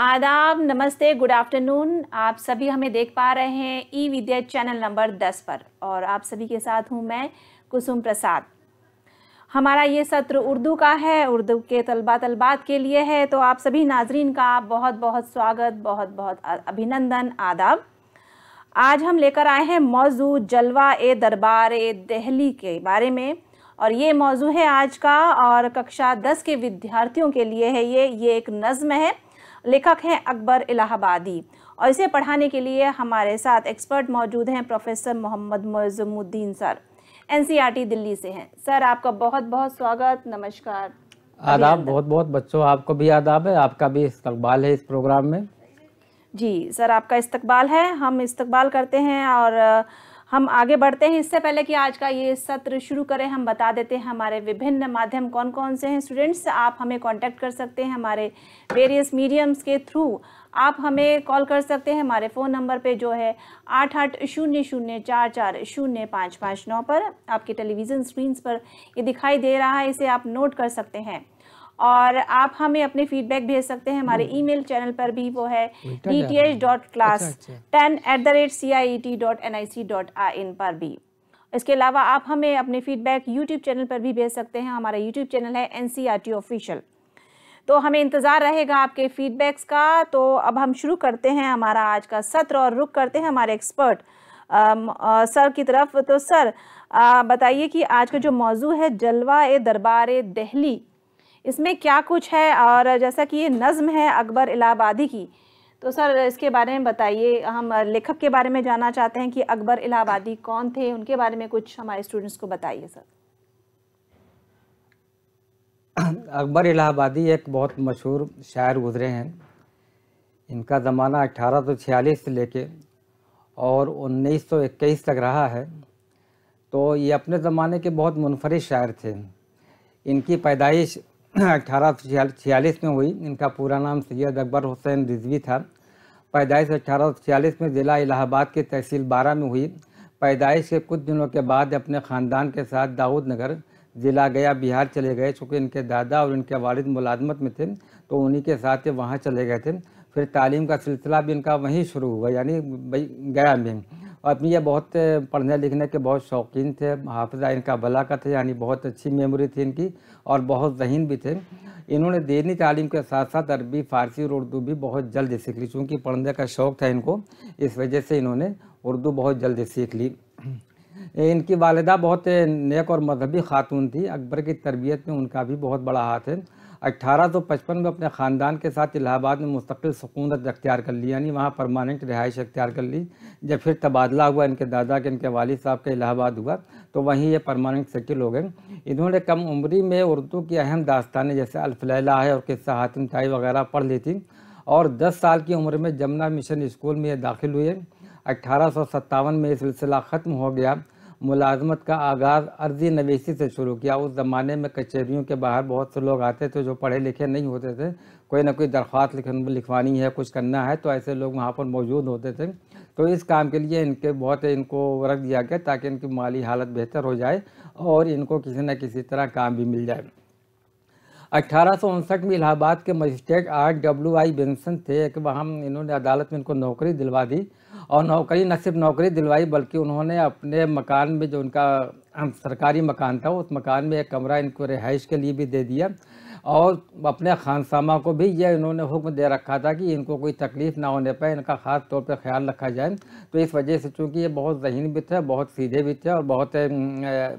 आदाब नमस्ते good afternoon आप सभी हमें देख पा रहे हैं ई विद्या चैनल नंबर दस पर और आप सभी के साथ हूँ मैं कुसुम प्रसाद हमारा ये सत्र उर्दू का है उर्दू के तलबा तलबात के लिए है तो आप सभी नाजरीन का बहुत बहुत स्वागत बहुत बहुत अभिनंदन आदाब आज हम लेकर आए हैं मौजू जलवा ए दरबार ए दहली के बारे में और ये मौजू है आज का और कक्षा दस के विद्यार्थियों के लिए है ये ये एक नज़म है लेखक हैं अकबर इलाहाबादी और इसे पढ़ाने के लिए हमारे साथ एक्सपर्ट मौजूद हैं professor Mohammad Mozammuddin sir N e Delhi से हैं सर आपका बहुत बहुत स्वागत नमस्कार आदाब बहुत बहुत बच्चों आपको भी आदाब है आपका भी इस्तकबाल है इस प्रोग्राम में जी सर आपका इस्तकबाल है हम इस्तकबाल करते हैं और हम आगे बढ़ते हैं इससे पहले कि आज का ये सत्र शुरू करें हम बता देते हैं हमारे विभिन्न माध्यम कौन कौन से हैं स्टूडेंट्स आप हमें कांटेक्ट कर सकते हैं हमारे वेरियस मीडियम्स के थ्रू आप हमें कॉल कर सकते हैं हमारे फ़ोन नंबर पे जो है आठ आठ शून्य शून्य चार चार शून्य पाँच पाँच नौ पर आपके टेलीविज़न स्क्रीन्स पर ये दिखाई दे रहा है इसे आप नोट कर सकते हैं और आप हमें अपने फीडबैक भेज सकते हैं हमारे ईमेल चैनल पर भी वो है D T H dot class ten at the rate C I E T dot N I C dot I in पर भी इसके अलावा आप हमें अपने फीडबैक यूट्यूब चैनल पर भी भेज सकते हैं हमारा यूट्यूब चैनल है N C R T official तो हमें इंतज़ार रहेगा आपके फीडबैक्स का तो अब हम शुरू करते हैं हमारा आज का सत्र और रुक करते हैं हमारे एक्सपर्ट सर की तरफ तो सर बताइए कि आज का जो मौजू है जलवा ए दरबार दहली इसमें क्या कुछ है और जैसा कि ये नज़म है अकबर इलाहाबादी की तो सर इसके बारे में बताइए हम लेखक के बारे में जानना चाहते हैं कि अकबर इलाहाबादी कौन थे उनके बारे में कुछ हमारे स्टूडेंट्स को बताइए सर अकबर इलाहाबादी एक बहुत मशहूर शायर गुजरे हैं इनका ज़माना अठारह सौ छियालीस से लेके और उन्नीस सौ इक्कीस तक रहा है तो ये अपने ज़माने के बहुत मुनफरद शायर थे इनकी पैदाइश अठारह में हुई इनका पूरा नाम सैयद अकबर हुसैन रिजवी था पैदाइश अठारह में ज़िला इलाहाबाद के तहसील बारह में हुई पैदाइश के कुछ दिनों के बाद अपने ख़ानदान के साथ दाऊद नगर ज़िला गया बिहार चले गए चूँकि इनके दादा और इनके वालिद मुलाजमत में थे तो उन्हीं के साथ वहाँ चले गए थे फिर तालीम का सिलसिला भी इनका वहीं शुरू हुआ यानी गया में और मियाँ बहुत पढ़ने लिखने के बहुत शौकीन थे हाफजा इनका भला का थे यानी बहुत अच्छी मेमोरी थी इनकी और बहुत जहन भी थे इन्होंने दीनी तालीम के साथ साथ अरबी फ़ारसी और उर्दू भी बहुत जल्द सीख ली चूँकि पढ़ने का शौक़ था इनको इस वजह से इन्होंने उर्दू बहुत जल्द सीख ली इनकी वालदा बहुत नेक और मजहबी खातून थी अकबर की तरबियत में उनका भी बहुत बड़ा हाथ है 1855 में अपने ख़ानदान के साथ इलाहाबाद में मुस्तकिल सकूनत अख्तियार कर ली यानी वहाँ परमानेंट रिहाइश अख्तियार कर ली जब फिर तबादला हुआ इनके दादा के इनके वालिद साहब का इलाहाबाद हुआ तो वहीं ये परमानेंट सेटल हो गए इन्होंने कम उम्री में उर्दू की अहम दास्तानें जैसे अल्फलैला है और किस्सा हातिम ताई वगैरह पढ़ ली थी और दस साल की उम्र में जमुना मिशन स्कूल में ये दाखिल हुए अट्ठारह में ये सिलसिला ख़त्म हो गया मुलाजमत का आगाज़ अर्जी नवेशी से शुरू किया उस ज़माने में कचहरियों के बाहर बहुत से लोग आते थे जो पढ़े लिखे नहीं होते थे कोई ना कोई दरख्वास्त लिखवानी है कुछ करना है तो ऐसे लोग वहाँ पर मौजूद होते थे तो इस काम के लिए इनके बहुत इनको रख दिया गया ताकि इनकी माली हालत बेहतर हो जाए और इनको किसी न किसी तरह काम भी मिल जाए अट्ठारह में इलाहाबाद के magistrate R W I Benson थे एक वहाँ इन्होंने अदालत में इनको नौकरी दिलवा दी और नौकरी न सिर्फ नौकरी दिलवाई बल्कि उन्होंने अपने मकान में जो उनका सरकारी मकान था उस मकान में एक कमरा इनको रिहाइश के लिए भी दे दिया और अपने खानसामा को भी यह इन्होंने हुक्म दे रखा था कि इनको कोई तकलीफ़ ना होने पाए इनका ख़ास तौर पर ख्याल रखा जाए तो इस वजह से चूँकि ये बहुत जहन भी थे बहुत सीधे भी थे और बहुत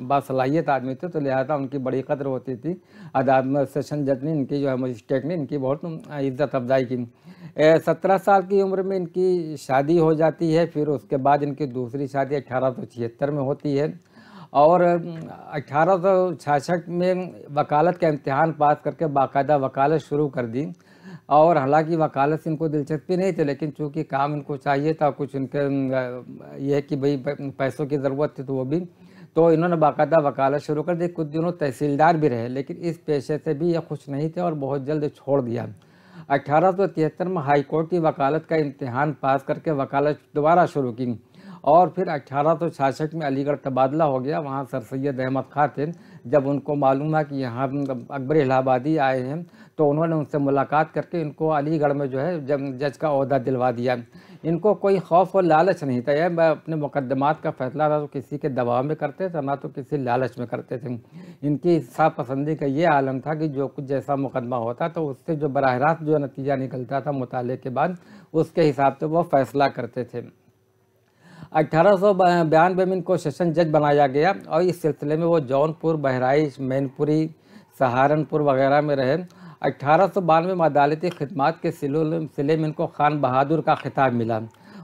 बासलाहियत आदमी थे तो लिहाजा उनकी बड़ी कदर होती थी अदालत सेशन जज ने इनकी जो है मजिस्ट्रेट ने इनकी बहुत इज्जत अफजाई की सत्रह साल की उम्र में इनकी शादी हो जाती है फिर उसके बाद इनकी दूसरी शादी अठारह सौ छिहत्तर में होती है और अट्ठारह में वकालत का इम्तहान पास करके बाकायदा वकालत शुरू कर दी और हालांकि वकालत से इनको दिलचस्पी नहीं थी लेकिन चूंकि काम इनको चाहिए था कुछ इनके ये है कि भाई पैसों की ज़रूरत थी तो वो भी तो इन्होंने बाकायदा वकालत शुरू कर दी कुछ दिनों तहसीलदार भी रहे लेकिन इस पेशे से भी ये खुश नहीं थे और बहुत जल्द छोड़ दिया अठारह में हाईकोर्ट की वकालत का इम्तहान पास करके वकालत दोबारा शुरू की और फिर अठारह में अलीगढ़ तबादला हो गया वहाँ सर सैद अहमद खां थे जब उनको मालूम है कि यहाँ अकबर इलाहाबादी आए हैं तो उन्होंने उनसे मुलाकात करके इनको अलीगढ़ में जो है जब जज का अहदा दिलवा दिया इनको कोई खौफ और लालच नहीं था यह अपने मुकदमात का फैसला ना तो किसी के दबाव में करते थे ना तो किसी लालच में करते थे इनकी साफ पसंदी का ये आलम था कि जो कुछ जैसा मुकदमा होता तो उससे जो बरह रास्त जो नतीजा निकलता था मुताले के बाद उसके हिसाब से वो फैसला करते थे अठारह में इनको सेशन जज बनाया गया और इस सिलसिले में वो जौनपुर बहराइच मैनपुरी सहारनपुर वगैरह में रहे अठारह में अदालती खदमात के सिलसिले में इनको खान बहादुर का खिताब मिला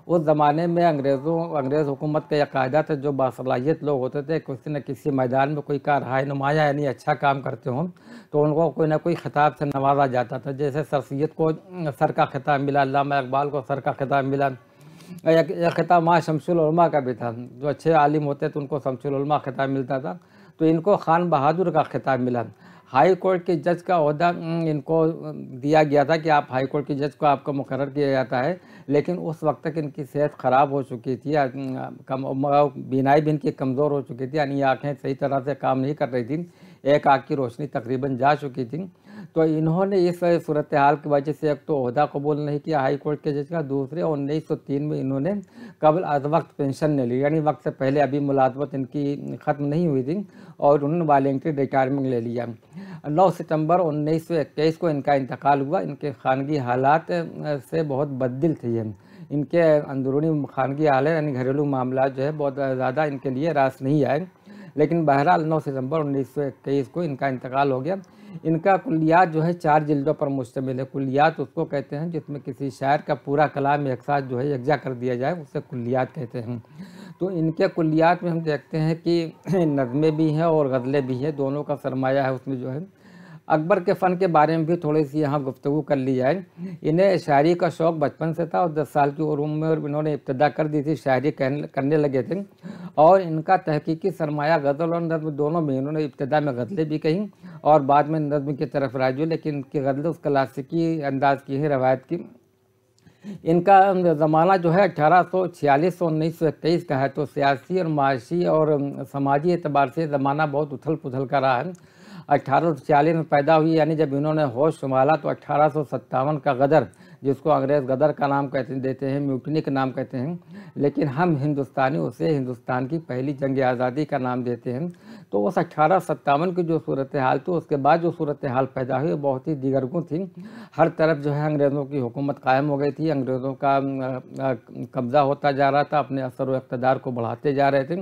उस ज़माने में अंग्रेज़ों अंग्रेज़ हुकूमत का यह कायदा था जो बासलाहियत लोग होते थे किसी न किसी मैदान में कोई रहा नुमाया यानी अच्छा काम करते हों तो उनको कोई ना कोई ख़िताब से नवाजा जाता था जैसे सर सैद को सर का खिताब मिला अकबाल को सर का खिताब मिला यह खिताब माँ शमसुलमा का भी था जो अच्छे आलिम होते तो उनको शमसुलमा खिताब मिलता था तो इनको खान बहादुर का खिताब मिला हाई कोर्ट के जज का अहदा इनको दिया गया था कि आप हाई कोर्ट के जज को आपको मुकर किया जाता है लेकिन उस वक्त तक इनकी सेहत ख़राब हो चुकी थी कम बीनाई भी इनकी कमज़ोर हो चुकी थी यानी आँखें सही तरह से काम नहीं कर रही थी एक आँख की रोशनी तकरीबन जा चुकी थी तो इन्होंने इस सूरत हाल की वजह से एक तो अहदा कबूल नहीं किया हाई कोर्ट के जज का दूसरे उन्नीस सौ तीन में इन्होंने कबल अज वक्त पेंशन नहीं ली यानी वक्त से पहले अभी मुलाजमत इनकी ख़त्म नहीं हुई थी और उन्होंने इनके रिटायरमेंट ले लिया नौ सितम्बर उन्नीस सौ इक्कीस को इनका इंतकाल हुआ इनके खानगी हालात से बहुत बददिल थी इनके अंदरूनी खानगी हालत यानी घरेलू मामला जो है बहुत ज़्यादा इनके लिए रास नहीं आए लेकिन बहरहाल नौ सितंबर उन्नीस सौ इक्कीस को इनका इंतकाल हो गया इनका कुलियात जो है चार जल्दों पर मुश्तमिल है कुलियात उसको कहते हैं जिसमें किसी शायर का पूरा कलाम एक साथ जो है यकजा कर दिया जाए उसे कुलियात कहते हैं तो इनके कुलियात में हम देखते हैं कि नज़में भी हैं और गज़लें भी हैं दोनों का सरमाया है उसमें जो है अकबर के फ़न के बारे में भी थोड़ी सी यहाँ गुफ्तु कर ली जाए इन्हें शायरी का शौक़ बचपन से था और दस साल की उम्र में इन्होंने इब्तदा कर दी थी शायरी करने लगे थे और इनका तहकीकी सरमाया गज़ल और नज्म दोनों में इन्होंने इब्तदा में गज़लें भी कहीं और बाद में नज्म की तरफ राजू लेकिन इनकी गज़लें उस क्लासिकी अंदाज की हैं रवायत की इनका ज़माना जो है अठारह सौ छियालीस सौ उन्नीस सौ इक्कीस का है तो सियासी और माशी और समाजी एतबार से ज़माना बहुत उथल पुथल का रहा है अठारह में पैदा हुई यानी जब इन्होंने होश संभाला तो अठारह का गदर जिसको अंग्रेज़ गदर का नाम कहते देते हैं म्यूटनी का नाम कहते हैं लेकिन हम हिंदुस्तानी उसे हिंदुस्तान की पहली जंग आज़ादी का नाम देते हैं तो उस अठारह सत्तावन की जो सूरत हाल थी उसके बाद जो सूरत हाल पैदा हुई बहुत ही दिगरगु थी हर तरफ जो है अंग्रेज़ों की हुकूमत कायम हो गई थी अंग्रेज़ों का कब्ज़ा होता जा रहा था अपने असर व इकतदार को बढ़ाते जा रहे थे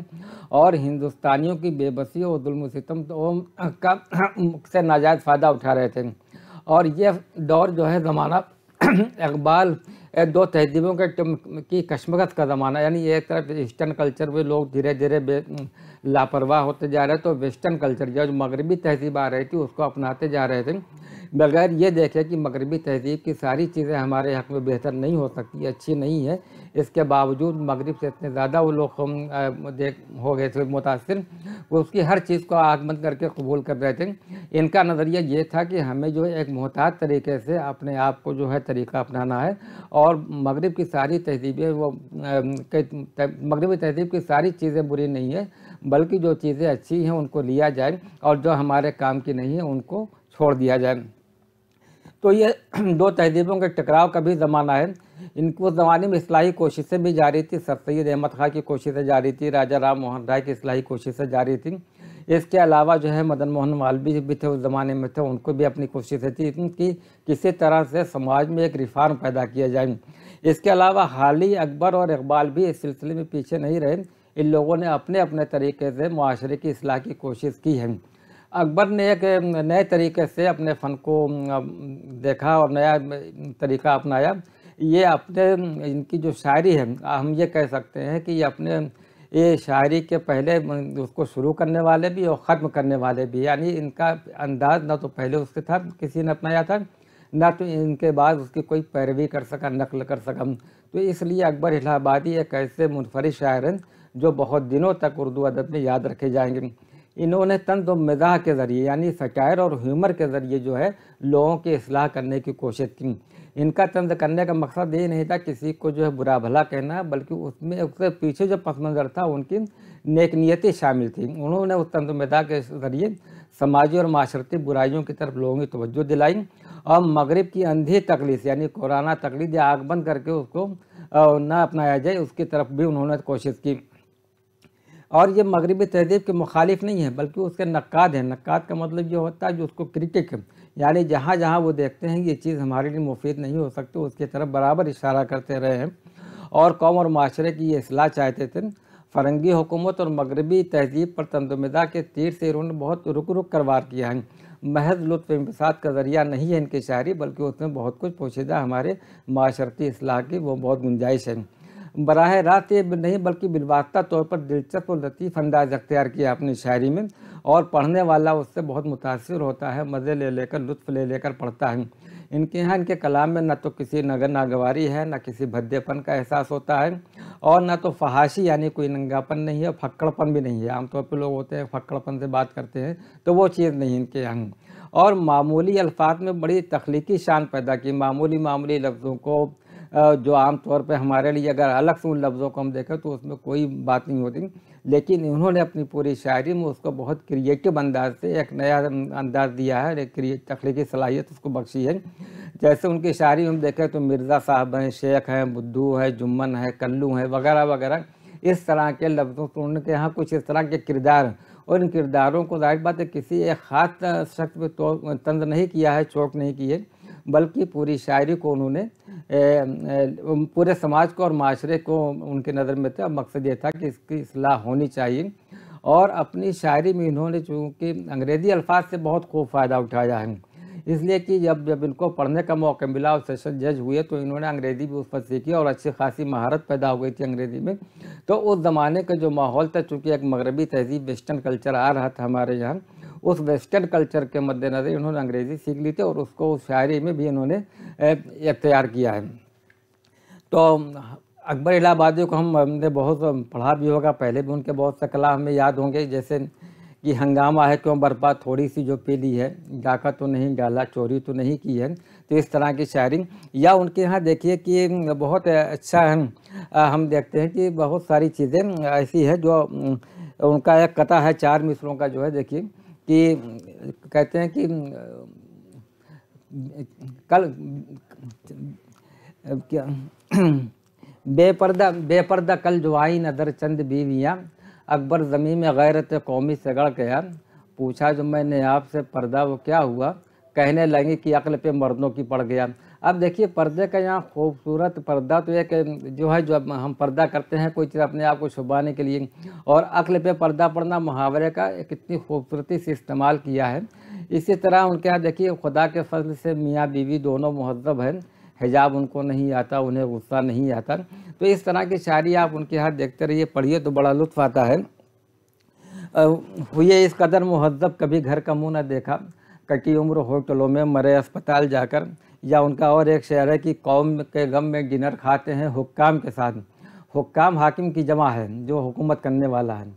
और हिंदुस्तानियों की बेबसी और जुल्म सितम तो का से नाजायज़ फ़ायदा उठा रहे थे और यह दौर जो है ज़माना इकबाल दो तहजीबों के की कश्मगत का ज़माना यानी एक तरफ ईस्टर्न कल्चर में लोग धीरे धीरे लापरवाह होते जा रहे तो वेस्टर्न कल्चर जो मगरबी तहजीब आ रही थी उसको अपनाते जा रहे थे बगैर ये देखे कि मगरबी तहजीब की सारी चीज़ें हमारे हक में बेहतर नहीं हो सकती अच्छी नहीं है इसके बावजूद मगरब से इतने ज़्यादा वो लोग देख हो गए थे मुतासर वो उसकी हर चीज़ को आगमन करके कबूल कर रहे थे इनका नज़रिया ये था कि हमें जो एक मोहताज तरीके से अपने आप को जो है तरीका अपनाना है और मगरब की सारी तहजीबें वो मगरबी तहजीब की सारी चीज़ें बुरी नहीं है बल्कि जो चीज़ें अच्छी हैं उनको लिया जाए और जो हमारे काम की नहीं है उनको छोड़ दिया जाए तो ये दो तहजीबों के टकराव का भी ज़माना है इनको उस ज़माने में असलाही कोशिशें भी जारी थी सर सैद अहमद खां की कोशिशें जारी थी राजा राम मोहन राय की असलाही कोशिशें जारी थी इसके अलावा जो है मदन मोहन मालवी भी थे उस ज़माने में थे उनको भी अपनी कोशिशें थी कि किसी तरह से समाज में एक रिफार्म पैदा किया जाए इसके अलावा हाली अकबर और इकबाल भी इस सिलसिले में पीछे नहीं रहे इन लोगों ने अपने अपने तरीके से माशरे की असलाह की कोशिश की है अकबर ने एक नए तरीके से अपने फ़न को देखा और नया तरीका अपनाया ये अपने इनकी जो शायरी है हम ये कह सकते हैं कि ये अपने ये शायरी के पहले उसको शुरू करने वाले भी और ख़त्म करने वाले भी यानी इनका अंदाज़ ना तो पहले उसके था किसी ने अपनाया था ना तो इनके बाद उसकी कोई पैरवी कर सका नकल कर सका तो इसलिए अकबर इलाहाबादी एक ऐसे मुनफरद शायर हैं जो बहुत दिनों तक उर्दू अदब में याद रखे जाएंगे इन्होंने तंज व मज़ाह के ज़रिए यानी सटायर और ह्यूमर के ज़रिए जो है लोगों की असलाह करने की कोशिश की इनका तंज करने का मकसद ये नहीं था किसी को जो है बुरा भला कहना बल्कि उसमें उसके पीछे जो पस मंज़र था उनकी नेक शामिल थी उन्होंने उस तंज मज़ाह के ज़रिए समाजी और माशरती बुराइयों की तरफ लोगों की तवज्जो दिलाई और मगरब की अंधी तकलीफ यानी कुराना तकलीफ या आग बंद करके उसको ना अपनाया जाए उसकी तरफ भी उन्होंने कोशिश की और ये मगरबी तहजीब के मुखालिफ नहीं है बल्कि उसके नक्द हैं नक़ाद का मतलब ये होता है जो उसको क्रिटिक यानी जहाँ जहाँ वो देखते हैं ये चीज़ हमारे लिए मुफीद नहीं हो सकती उसकी तरफ बराबर इशारा करते रहे हैं और कौम और माशरे की ये असलाह चाहते थे फ़रंगी हुकूमत और मगरबी तहजीब पर तंजुमदा के तीर से इन्होंने बहुत रुक रुक कर वार किया है महज लुत्फ इम्तसाद का ज़रिया नहीं है इनकी शायरी बल्कि उसमें बहुत कुछ पोशीदा हमारे माशरती असलाह की वो बहुत गुंजाइश है बराह रात ये नहीं बल्कि बिलवास्ता तौर पर दिलचस्प और लतीफ़ अंदाज अख्तियार किया अपनी शायरी में और पढ़ने वाला उससे बहुत मुतासर होता है मज़े ले लेकर लुत्फ ले लेकर पढ़ता है इनके यहाँ इनके कलाम में ना तो किसी नगर नागवारी है ना किसी भद्देपन का एहसास होता है और ना तो फहाशी यानी कोई नंगापन नहीं है फक्कड़पन भी नहीं है आमतौर पर लोग होते हैं फक्कड़पन से बात करते हैं तो वो चीज़ नहीं इनके यहाँ और मामूली अल्फात में बड़ी तख्लीकी शान पैदा की मामूली मामूली लफ्ज़ों को जो आम तौर पे हमारे लिए अगर अलग से उन लफ्ज़ों को हम देखें तो उसमें कोई बात नहीं होती लेकिन इन्होंने अपनी पूरी शायरी में उसको बहुत क्रिएटिव अंदाज से एक नया अंदाज दिया है एक तख्लीकी सलाहियत उसको बख्शी है जैसे उनकी शायरी हम देखें तो मिर्ज़ा साहब हैं शेख हैं बुद्धू है जुम्मन है कल्लू हैं वगैरह वगैरह इस तरह के लफ्ज़ों से उनके यहाँ कुछ इस तरह के किरदार और इन किरदारों को जाहिर बात है किसी एक ख़ास शख्स पर तो तंज नहीं किया है चौक नहीं किए बल्कि पूरी शायरी को उन्होंने पूरे समाज को और माशरे को उनके नज़र में था मकसद ये था कि इसकी असलाह होनी चाहिए और अपनी शायरी में इन्होंने चूँकि अंग्रेज़ी अल्फाज से बहुत खूब फ़ायदा उठाया है इसलिए कि जब जब इनको पढ़ने का मौका मिला और सेशन जज हुए तो इन्होंने अंग्रेज़ी भी उस पर सीखी और अच्छी खासी महारत पैदा हो गई थी अंग्रेज़ी में तो उस ज़माने का जो माहौल था चूँकि एक मगरबी तहजीब वेस्टर्न कल्चर आ रहा था हमारे यहाँ उस वेस्टर्न कल्चर के मद्देनज़र इन्होंने अंग्रेज़ी सीख ली थी और उसको उस शायरी में भी इन्होंने इख्तियार किया है तो अकबर इलाहाबादी को हमने बहुत पढ़ा भी होगा पहले भी उनके बहुत से कला हमें याद होंगे जैसे कि हंगामा है क्यों बर्बाद थोड़ी सी जो पीली है डाका तो नहीं डाला चोरी तो नहीं की है तो इस तरह की शायरी या उनके यहाँ देखिए कि बहुत अच्छा है हम देखते हैं कि बहुत सारी चीज़ें ऐसी है जो उनका एक कथा है चार मिसरों का जो है देखिए कि कहते हैं कि कल क्या बेपर्दा बेपर्दा कल जो आई नदर चंद बीवियाँ अकबर ज़मीन में गैरत कौमी सगड़ गया पूछा जो मैंने आपसे पर्दा वो क्या हुआ कहने लगे कि अकल पे मर्दों की पड़ गया अब देखिए पर्दे का यहाँ खूबसूरत पर्दा तो एक जो है जो हम पर्दा करते हैं कोई चीज़ अपने आप को छुपाने के लिए और अकल पे पर्दा पड़ना मुहावरे का कितनी खूबसूरती से इस्तेमाल किया है इसी तरह उनके यहाँ देखिए खुदा के फजल से मियाँ बीवी दोनों महजब हैं हिजाब उनको नहीं आता उन्हें गुस्सा नहीं आता तो इस तरह की शायरी आप उनके हाथ देखते रहिए पढ़िए तो बड़ा लुत्फ आता है हुए इस कदर महजब कभी घर का मुँह न देखा कटी उम्र होटलों में मरे अस्पताल जाकर या उनका और एक शहर है कि कौम के गम में डिनर खाते हैं हुक्काम के साथ हुक्काम हाकिम की जमा है जो हुकूमत करने वाला है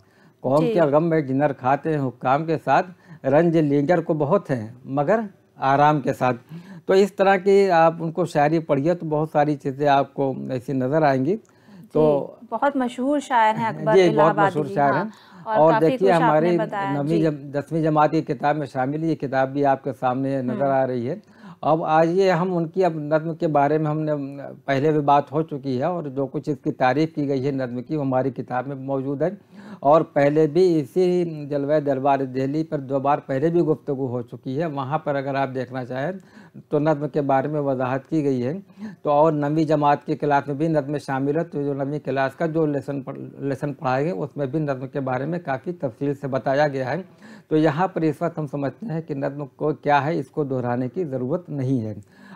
कौम के गम में डिनर खाते हैं हुक्काम के साथ रंज लीडर को बहुत हैं मगर आराम के साथ तो इस तरह की आप उनको शायरी पढ़िए तो बहुत सारी चीज़ें आपको ऐसी नज़र आएंगी तो बहुत मशहूर शायर हैं अकबर जी बहुत मशहूर शायर हाँ, हैं और, और देखिए हमारी नवी दसवीं जमात की किताब में शामिल ये किताब भी आपके सामने नज़र हम्म। आ रही है अब आज ये हम उनकी अब नज्म के बारे में हमने पहले भी बात हो चुकी है और जो कुछ इसकी तारीफ़ की गई है नज्म की वो हमारी किताब में मौजूद है और पहले भी इसी जलवा दरबार दिल्ली पर दो बार पहले भी गुफ्तु हो चुकी है वहाँ पर अगर आप देखना चाहें तो नत्म के बारे में वजाहत की गई है तो और नवी जमात की क्लास में भी नत्म शामिल है तो जो नवी क्लास का जो लेसन पढ़, लेसन पढ़ाए गए उसमें भी नत्म के बारे में काफ़ी तफसील से बताया गया है तो यहाँ पर इस वक्त हम समझते हैं कि नत्म को क्या है इसको दोहराने की ज़रूरत नहीं है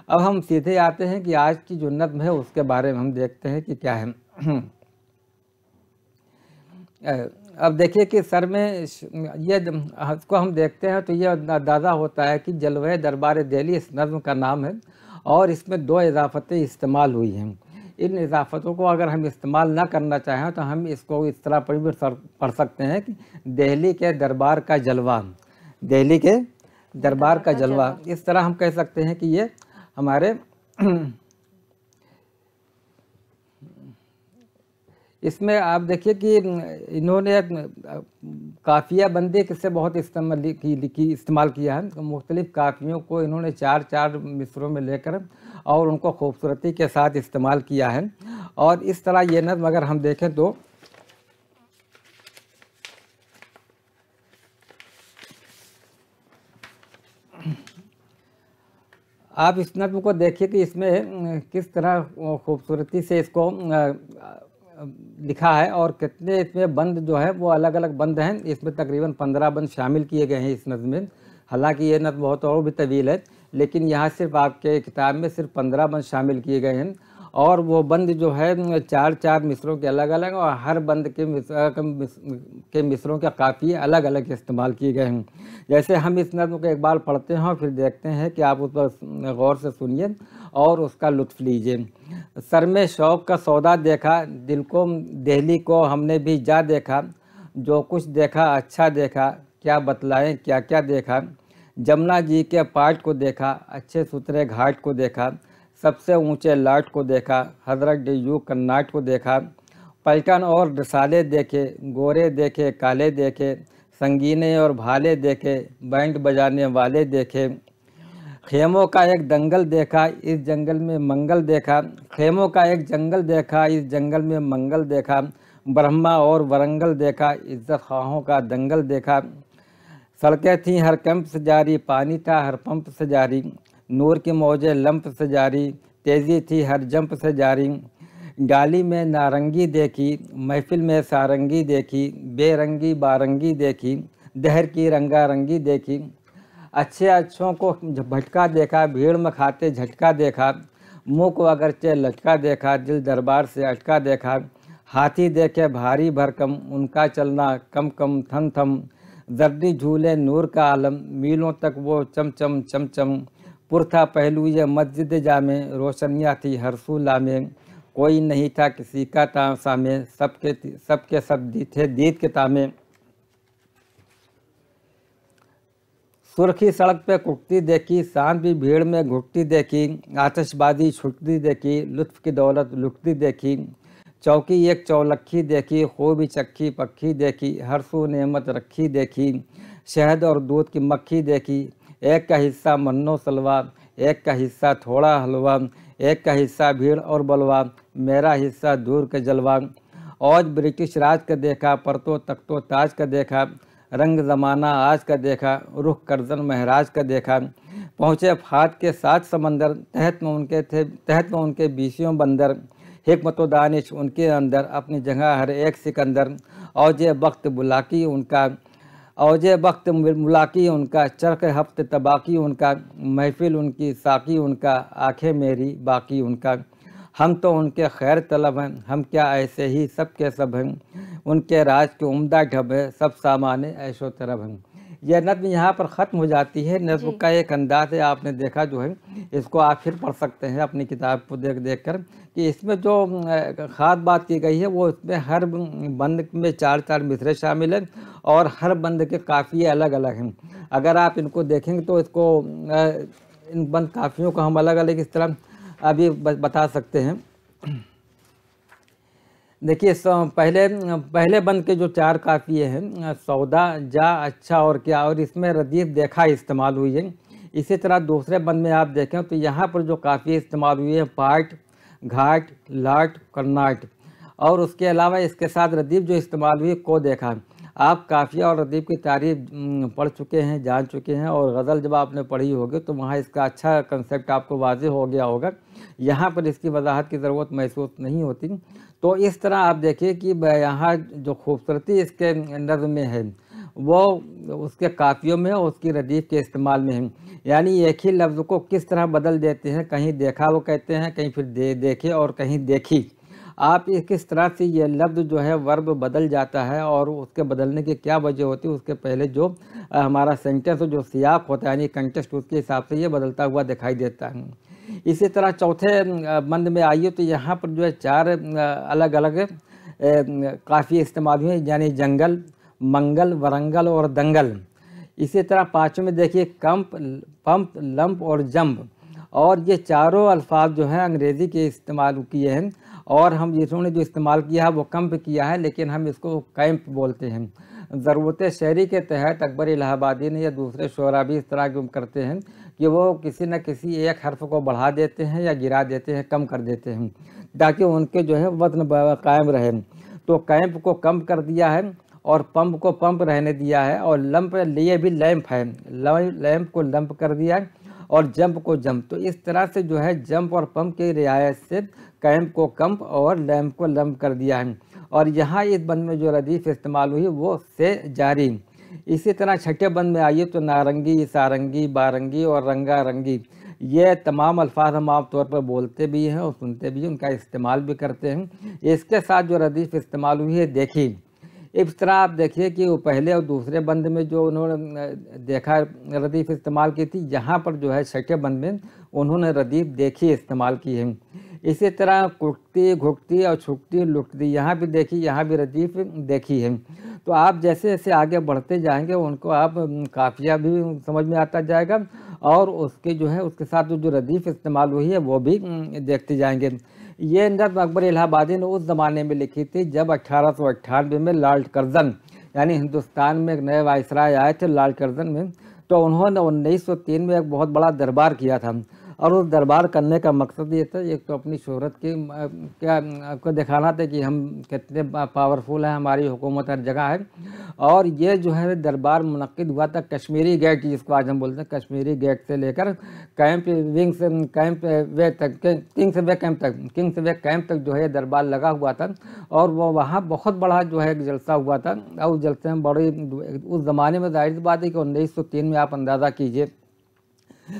अब हम सीधे आते हैं कि आज की जो नत्म है उसके बारे में हम देखते हैं कि क्या है अब देखिए कि सर में ये इसको हम देखते हैं तो ये अंदाज़ा होता है कि जलवे दरबार दिल्ली इस नज़म का नाम है और इसमें दो इजाफ़तें इस्तेमाल हुई हैं इन इजाफ़तों को अगर हम इस्तेमाल ना करना चाहें तो हम इसको इस तरह पर भी पढ़ सकते हैं कि दिल्ली के दरबार का जलवा दिल्ली के दरबार का जलवा इस तरह हम कह सकते हैं कि ये हमारे इसमें आप देखिए कि इन्होंने काफिया बंदी किससे बहुत इस्तेमाल की लिखी इस्तेमाल किया है तो मुख्तलिफ़ काफियों को इन्होंने चार चार मिसरों में लेकर और उनको खूबसूरती के साथ इस्तेमाल किया है और इस तरह ये नज़म अगर हम देखें तो आप इस नज़म को देखिए कि इसमें किस तरह खूबसूरती से इसको लिखा है और कितने इसमें बंद जो है वो अलग अलग बंद हैं इसमें तकरीबन पंद्रह बंद शामिल किए गए हैं इस नज़ में हालांकि ये नज़ बहुत और भी तवील है लेकिन यहाँ सिर्फ आपके किताब में सिर्फ पंद्रह बंद शामिल किए गए हैं और वो बंद जो है चार चार मिसरों के अलग अलग और हर बंद के मिस्र, के मिसरों के काफ़ी अलग अलग इस्तेमाल किए गए हैं जैसे हम इस नज़म को एक बार पढ़ते हैं और फिर देखते हैं कि आप उस पर गौर से सुनिए और उसका लुत्फ़ लीजिए सर में शौक़ का सौदा देखा दिल को दहली को हमने भी जा देखा जो कुछ देखा अच्छा देखा क्या बतलाएँ क्या क्या देखा जमुना जी के पार्ट को देखा अच्छे सुथरे घाट को देखा सबसे ऊंचे लाट को देखा हजरत यू कन्नाट को देखा पलटन और रसाले देखे गोरे देखे काले देखे संगीने और भाले देखे बैंड बजाने वाले देखे खेमों का एक दंगल देखा इस जंगल में मंगल देखा खेमों का एक जंगल देखा इस जंगल में मंगल देखा ब्रह्मा और वरंगल देखा इज्जत खाहों का दंगल देखा सड़कें थीं हर कैंप से जारी पानी था हर पंप से जारी नूर की मौजें लंप से जारी तेज़ी थी हर जंप से जारी गाली में नारंगी देखी महफिल में सारंगी देखी बेरंगी बारंगी देखी दहर की रंगारंगी देखी अच्छे अच्छों को भटका देखा भीड़ में खाते झटका देखा मुँह को अगरचे लटका देखा दिल दरबार से अटका देखा हाथी देखे भारी भरकम उनका चलना कम कम थम थम जर्दी झूले नूर का आलम मीलों तक वो चमचम चमचम पुरथा पहलू ये मस्जिद जा में रोशनिया थी हरसूला में कोई नहीं था किसी का तासा में सबके सबके सब दी थे दीद के तामे सुर्खी सड़क पे कुटती देखी सांस भी भीड़ में घुटती देखी आतशबाजी छुटती देखी लुत्फ की दौलत लुटती देखी चौकी एक चौलखी देखी खूबी चक्की पक्खी देखी हर सो नेमत रखी देखी शहद और दूध की मक्खी देखी एक का हिस्सा मन्नो सलवा एक का हिस्सा थोड़ा हलवा एक का हिस्सा भीड़ और बलवा मेरा हिस्सा दूर के जलवा और ब्रिटिश राज का देखा परतो तख्तो ताज का देखा रंग ज़माना आज का देखा रुख करजन महराज का देखा पहुँचे फात के साथ समंदर तहत में उनके थे तहत में उनके बीसियों बंदर हमत दानिश उनके अंदर अपनी जगह हर एक सिकंदर और जे वक्त बुलाकी उनका औज वक्त मुलाकी उनका चरख हफ्त तबाकी उनका महफिल उनकी साकी उनका आंखें मेरी बाकी उनका हम तो उनके खैर तलब हैं हम क्या ऐसे ही सब के सब हैं उनके राज के उम्दा ढब है सब सामान ऐशो तरब हैं यह नज्म यहाँ पर ख़त्म हो जाती है नस्म का एक अंदाज है आपने देखा जो है इसको आप फिर पढ़ सकते हैं अपनी किताब को देख देख कर कि इसमें जो ख़ास बात की गई है वो इसमें हर बंद में चार चार मिसरे शामिल हैं और हर बंद के काफ़ी अलग अलग हैं अगर आप इनको देखेंगे तो इसको इन बंद काफ़ियों को हम अलग अलग इस तरह अभी बता सकते हैं देखिए पहले पहले बंद के जो चार काफी हैं सौदा जा अच्छा और क्या और इसमें रदीफ देखा इस्तेमाल हुई है इसी तरह दूसरे बंद में आप देखें तो यहाँ पर जो काफ़ी इस्तेमाल हुई है पाट घाट लाट कर्नाट और उसके अलावा इसके साथ रदीप जो इस्तेमाल हुई को देखा आप काफ़िया और रदीप की तारीफ पढ़ चुके हैं जान चुके हैं और गज़ल जब आपने पढ़ी होगी तो वहाँ इसका अच्छा कंसेप्ट आपको वाजे हो गया होगा यहाँ पर इसकी वजाहत की ज़रूरत महसूस नहीं होती तो इस तरह आप देखिए कि यहाँ जो खूबसूरती इसके नज में है वो उसके काफ़ियों में और उसकी रदीफ़ के इस्तेमाल में है यानी एक ही लफ्ज़ को किस तरह बदल देते हैं कहीं देखा वो कहते हैं कहीं फिर दे देखे और कहीं देखी आप किस तरह से ये लफ्ज़ जो है वर्ब बदल जाता है और उसके बदलने की क्या वजह होती है उसके पहले जो हमारा सेंटेंस जो सियाक होता है यानी कंटेस्ट उसके हिसाब से ये बदलता हुआ दिखाई देता है इसी तरह चौथे मंद में आइए तो यहाँ पर जो है चार अलग अलग काफ़ी इस्तेमाल हुए यानी जंगल मंगल वरंगल और दंगल इसी तरह पाँचों में देखिए कंप पंप लंप और जंप और ये चारों अल्फाज जो हैं अंग्रेज़ी के इस्तेमाल किए हैं और हम इन्होंने जो इस्तेमाल किया है वो कंप किया है लेकिन हम इसको कैंप बोलते हैं ज़रूरत शहरी के तहत अकबर इलाहाबादी ने या दूसरे शोरा भी इस तरह करते हैं कि वो किसी न किसी एक हर्फ को बढ़ा देते हैं या गिरा देते हैं कम कर देते हैं ताकि उनके जो है वतन कायम रहे तो कैंप को कम कर दिया है और पंप को पंप रहने दिया है और लम्प लिए भी लैम्प है लैम्प को लम्प कर दिया है और जंप को जंप तो इस तरह से जो है जंप और पंप की रियायत से कैंप को कम्प और लैम्प को लम्प कर दिया है और यहाँ इस बंद में जो रदीफ़ इस्तेमाल हुई वो से जारी इसी तरह छठे बंद में आइए तो नारंगी सारंगी बारंगी और रंगा रंगी ये तमाम अल्फाज हम आम तौर पर बोलते भी हैं और सुनते भी हैं उनका इस्तेमाल भी करते हैं इसके साथ जो रदीफ़ इस्तेमाल हुई है देखी इस तरह आप देखिए कि वो पहले और दूसरे बंद में जो उन्होंने देखा रदीफ़ इस्तेमाल की थी यहाँ पर जो है छठे बंद में उन्होंने रदीफ़ देखी इस्तेमाल की है इसी तरह कुटती घुटती और छुकती लुटती यहाँ भी देखी यहाँ भी रदीफ़ देखी है तो आप जैसे जैसे आगे बढ़ते जाएंगे उनको आप काफिया भी समझ में आता जाएगा और उसके जो है उसके साथ जो रदीफ़ इस्तेमाल हुई है वो भी देखते जाएंगे ये नज्म अकबर इलाहाबादी ने उस ज़माने में लिखी थी जब अट्ठारह में लाल कर्जन यानी हिंदुस्तान में एक नए वायसराय आए थे लाल कर्जन में तो उन्होंने तीन में एक बहुत बड़ा दरबार किया था और वो दरबार करने का मकसद ये था एक तो अपनी शहरत की क्या आपको दिखाना था कि हम कितने पावरफुल हैं हमारी हुकूमत हर जगह है और ये जो है दरबार मनद हुआ था कश्मीरी गेट जिसको आज हम बोलते हैं कश्मीरी गेट से लेकर कैंप विंग्स कैंप वे तक किंग्स वे कैंप तक किंग्स वे कैंप तक जो है दरबार लगा हुआ था और वो वहाँ बहुत बड़ा जो है जलसा हुआ था और उस जलसे में बड़ी उस ज़माने में जाहिर बात है कि उन्नीस में आप अंदाज़ा कीजिए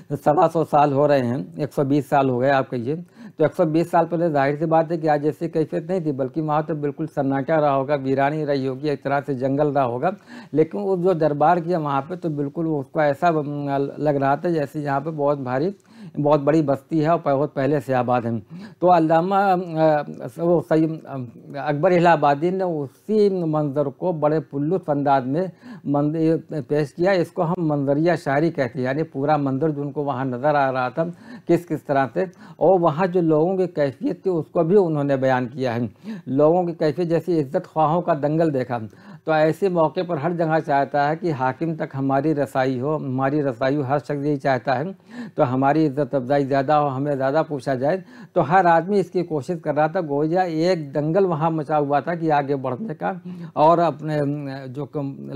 तो सवा सौ साल हो रहे हैं 120 साल हो गए आप कहिए तो 120 साल पहले जाहिर सी बात है कि आज ऐसी कैफियत नहीं थी बल्कि वहाँ तो बिल्कुल सन्नाटा रहा होगा वीरानी रही होगी एक तरह से जंगल रहा होगा लेकिन वो जो दरबार किया वहाँ पर तो बिल्कुल उसको ऐसा लग रहा था जैसे यहाँ पर बहुत भारी बहुत बड़ी बस्ती है और बहुत पहले से आबाद है तो अलामा वो सही अकबर इलाहाबादी ने उसी मंज़र को बड़े पुल्लुफ अंदाज में पेश किया इसको हम मंजरिया शायरी कहते हैं यानी पूरा मंदिर जो उनको वहाँ नज़र आ रहा था किस किस तरह से और वहाँ जो लोगों की कैफियत थी उसको भी उन्होंने बयान किया है लोगों की कैफियत जैसी इज्जत ख्वाहों का दंगल देखा तो ऐसे मौके पर हर जगह चाहता है कि हाकिम तक हमारी रसाई हो हमारी रसाई हो हर शख्स यही चाहता है तो हमारी इज्जत अफजाई ज़्यादा हो हमें ज़्यादा पूछा जाए तो हर आदमी इसकी कोशिश कर रहा था गोया एक दंगल वहाँ मचा हुआ था कि आगे बढ़ने का और अपने जो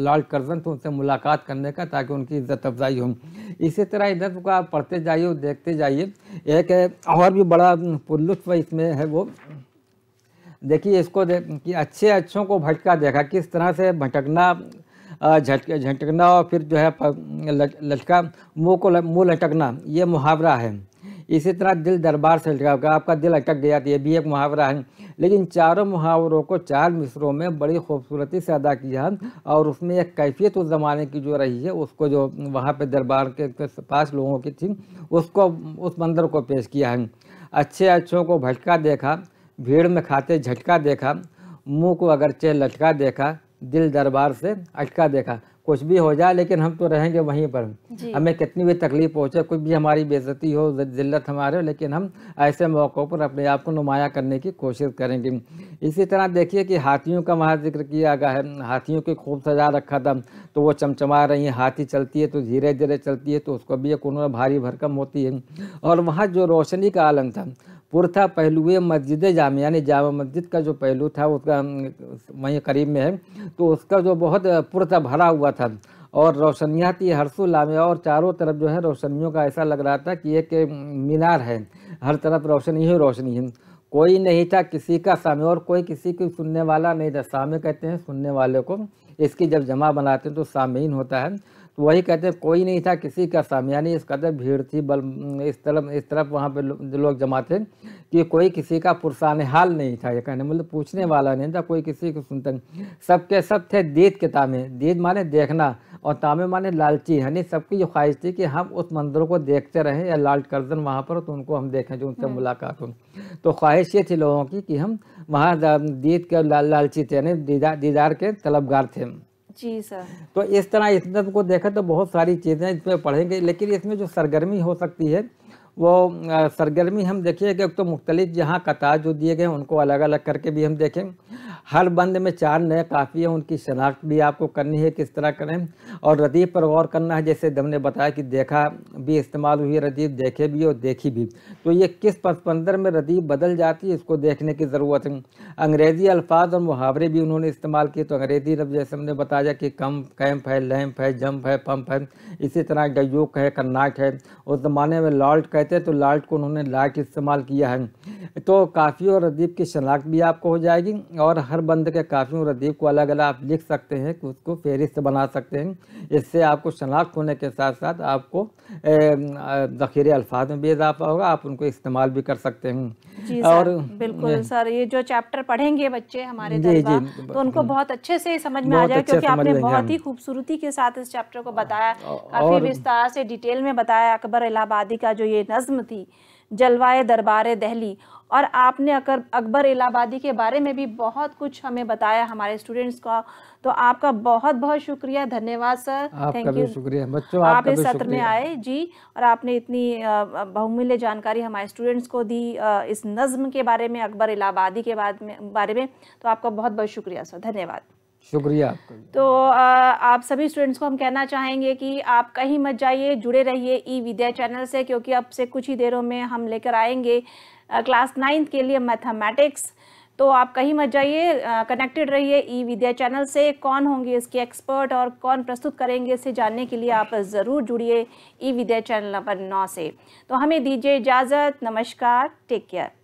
लॉर्ड कर्जन थे उनसे मुलाकात करने का ताकि उनकी इज्जत अफजाई हो इसी तरह इधर को आप पढ़ते जाइए और देखते जाइए एक और भी बड़ा पुरलुत्फ इसमें है वो देखिए इसको दे, कि अच्छे अच्छों को भटका देखा किस तरह से भटकना झटके झटकना और फिर जो है लटका मुँह को मुँह लटकना ये मुहावरा है इसी तरह दिल दरबार से लटका आपका दिल अटक गया तो ये भी एक मुहावरा है लेकिन चारों मुहावरों को चार मिसरों में बड़ी खूबसूरती से अदा किया और उसमें एक कैफियत उस ज़माने की जो रही है उसको जो वहाँ पे दरबार के पास लोगों की थी उसको उस मंदिर को पेश किया है अच्छे अच्छों को भटका देखा भीड़ में खाते झटका देखा मुंह को अगरचे लटका देखा दिल दरबार से अटका देखा कुछ भी हो जाए लेकिन हम तो रहेंगे वहीं पर हमें कितनी भी तकलीफ पहुँचे कुछ भी हमारी बेजती हो जिल्लत हमारे हो लेकिन हम ऐसे मौक़ों पर अपने आप को नुमाया करने की कोशिश करेंगे इसी तरह देखिए कि हाथियों का वहाँ जिक्र किया गया है हाथियों की खूब सजा रखा था तो वो चमचमा रही हैं हाथी चलती है तो धीरे धीरे चलती है तो उसको भी एक उन्होंने भारी भरकम होती है और वहाँ जो रोशनी का आलम था पुरथा पहलुए मस्जिद जाम यानी जामा मस्जिद का जो पहलू था उसका वहीं करीब में है तो उसका जो बहुत पुरथा भरा हुआ था और रोशनियाँ थी हरसू लामे और चारों तरफ जो है रोशनियों का ऐसा लग रहा था कि एक मीनार है हर तरफ रोशनी ही रोशनी है कोई नहीं था किसी का सामे और कोई किसी को सुनने वाला नहीं था सामे कहते हैं सुनने वाले को इसकी जब जमा बनाते हैं तो सामीन होता है तो वही कहते हैं कोई नहीं था किसी का सामने यानी इस कदर भीड़ थी बल इस तरफ इस तरफ वहाँ पे लोग जमा थे कि कोई किसी का पुरसान हाल नहीं था ये कहने मतलब पूछने वाला नहीं था कोई किसी को सुनता नहीं सबके सब थे दीद के तामे दीद माने देखना और तामे माने लालची यानी सबकी ये ख्वाहिश थी कि हम उस मंदिरों को देखते रहें या लाल कर्जन वहाँ पर तो उनको हम देखें जो उनसे हम्म। मुलाकात हो तो ख्वाहिश ये थी लोगों की कि हम वहाँ दीद के लालची थे यानी दीदार के तलबगार थे जी सर तो इस तरह इसमें तो को देखें तो बहुत सारी चीज़ें इसमें पढ़ेंगे लेकिन इसमें जो सरगर्मी हो सकती है वो सरगर्मी हम देखिए कि तो मुख्तलिफ जहाँ कतार जो दिए गए उनको अलग अलग करके भी हम देखें हर बंद में चार नए काफी हैं उनकी शनाख्त भी आपको करनी है किस तरह करें और रदीफ पर गौर करना है जैसे हमने बताया कि देखा भी इस्तेमाल हुई रदीफ देखे भी और देखी भी तो ये किस पसपंदर में रदीफ बदल जाती है इसको देखने की ज़रूरत है अंग्रेज़ी अल्फाज और मुहावरे भी उन्होंने इस्तेमाल किए तो अंग्रेज़ी रब जैसे हमने बताया कि कम कैम्प है लैम्प है जम्प है पम्प है इसी तरह गयुक है कन्नाक है उस ज़माने में लॉल्ट कहते हैं तो लाल्ट को उन्होंने लाइट इस्तेमाल किया है तो काफ़ी और अदीब की शनाख्त भी आपको हो जाएगी और हर बंद के काफ़ी और अदीब को अलग अलग आप लिख सकते हैं कि उसको फहरिस्त बना सकते हैं इससे आपको शनाख्त होने के साथ साथ आपको ज़ख़ीरे अल्फाज में भी इजाफा होगा आप उनको इस्तेमाल भी कर सकते हैं जी और बिल्कुल सर ये जो चैप्टर पढ़ेंगे बच्चे हमारे जी, जी, तो उनको हम्म। बहुत अच्छे से समझ में आ जाए क्योंकि आपने बहुत ही खूबसूरती के साथ इस चैप्टर को बताया काफ़ी विस्तार से डिटेल में बताया अकबर इलाहाबादी का जो ये नज़म थी जलवाए दरबार दहली और आपने अकर अकबर इलाहाबादी के बारे में भी बहुत कुछ हमें बताया हमारे स्टूडेंट्स का तो आपका बहुत बहुत शुक्रिया धन्यवाद सर थैंक यू शुक्रिया बच्चों आप इस सत्र में आए जी और आपने इतनी बहुमूल्य जानकारी हमारे स्टूडेंट्स को दी इस नज़म के बारे में अकबर इलाहाबादी के में बारे में तो आपका बहुत बहुत शुक्रिया सर धन्यवाद शुक्रिया तो आप सभी स्टूडेंट्स को हम कहना चाहेंगे कि आप कहीं मत जाइए जुड़े रहिए ई विद्या चैनल से क्योंकि अब से कुछ ही देरों में हम लेकर आएंगे क्लास नाइन्थ के लिए मैथमेटिक्स तो आप कहीं मत जाइए कनेक्टेड रहिए ई विद्या चैनल से कौन होंगे इसके एक्सपर्ट और कौन प्रस्तुत करेंगे इसे जानने के लिए आप ज़रूर जुड़िए ई विद्या चैनल नंबर नौ से तो हमें दीजिए इजाज़त नमस्कार टेक केयर